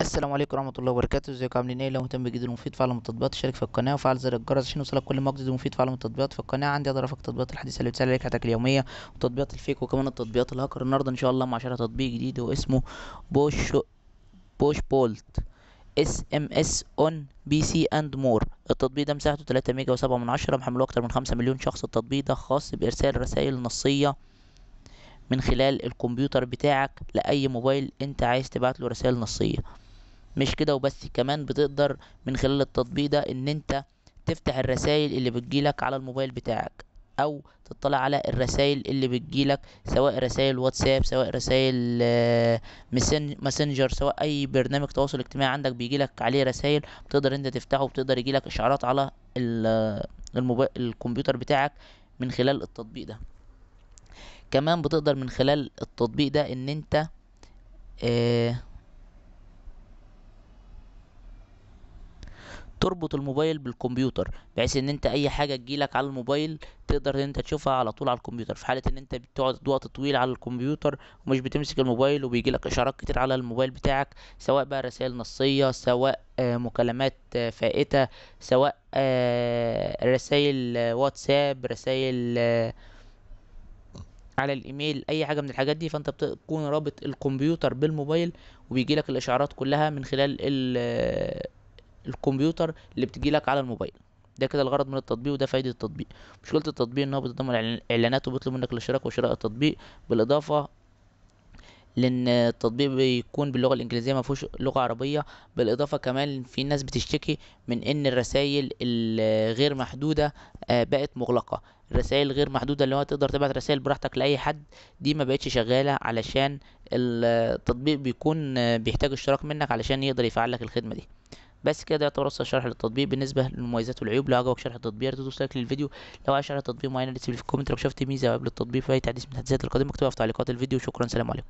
السلام عليكم ورحمه الله وبركاته ازيكم عاملين ايه لو مهتم بجديد ومفيد في عالم التطبيقات اشترك في القناه وفعل زر الجرس عشان يوصلك كل ما جديد ومفيد في عالم التطبيقات في القناه عندي اقدر افك التطبيقات الحديثه اللي بتسهل عليك حياتك اليوميه وتطبيقات الفيك وكمان التطبيقات الهاكر النهارده ان شاء الله مع شرح تطبيق جديد واسمه بوش بوش بولت اس ام اس اون بي سي اند مور التطبيق ده مساحته 3 ميجا و7 من 10 محمله اكتر من 5 مليون شخص التطبيق ده خاص بارسال رسائل نصيه من خلال الكمبيوتر بتاعك لاي موبايل انت عايز تبعت له رسائل نصيه مش كده وبس كمان بتقدر من خلال التطبيق ده ان انت تفتح الرسائل اللي بتجيلك على الموبايل بتاعك او تطلع على الرسائل اللي بتجيلك سواء رسائل واتساب سواء رسائل آه، ماسنجر سواء اي برنامج تواصل اجتماعي عندك بيجيلك عليه رسائل بتقدر انت تفتحه وبتقدر يجيلك اشعارات على آه، الموبايل الكمبيوتر بتاعك من خلال التطبيق ده كمان بتقدر من خلال التطبيق ده ان انت آه تربط الموبايل بالكمبيوتر بحيث ان انت اي حاجه تجيلك على الموبايل تقدر ان انت تشوفها على طول على الكمبيوتر في حاله ان انت بتقعد وقت طويل على الكمبيوتر ومش بتمسك الموبايل وبيجيلك اشعارات كتير على الموبايل بتاعك سواء بقى رسائل نصيه سواء آه، مكالمات آه، فائته سواء آه، رسائل واتساب رسائل على الايميل اي حاجه من الحاجات دي فانت بتكون رابط الكمبيوتر بالموبايل وبيجيلك الاشعارات كلها من خلال الكمبيوتر اللي بتجيلك على الموبايل ده كده الغرض من التطبيق وده فايده التطبيق مشكله التطبيق ان هو بيتضمن اعلانات وبيطلب منك الاشتراك وشراء التطبيق بالاضافه لان التطبيق بيكون باللغه الانجليزيه ما فيهوش لغه عربيه بالاضافه كمان في ناس بتشتكي من ان الرسائل الغير محدوده آه، بقت مغلقه الرسائل الغير محدوده اللي هو تقدر تبعت رسائل براحتك لاي حد دي ما بقتش شغاله علشان التطبيق بيكون آه، بيحتاج اشتراك منك علشان يقدر يفعل لك الخدمه دي بس كده يعتبر شرح للتطبيق بالنسبه للمميزات والعيوب لو عجبك شرح التطبيق يا ريت تدوس لايك للفيديو لو عايز شرح تطبيق معين سيب لي في الكومنت لو شفت ميزه قبل التطبيق في اي تحديث من التحديثات القادمه اكتبها في تعليقات الفيديو شكرا سلام عليكم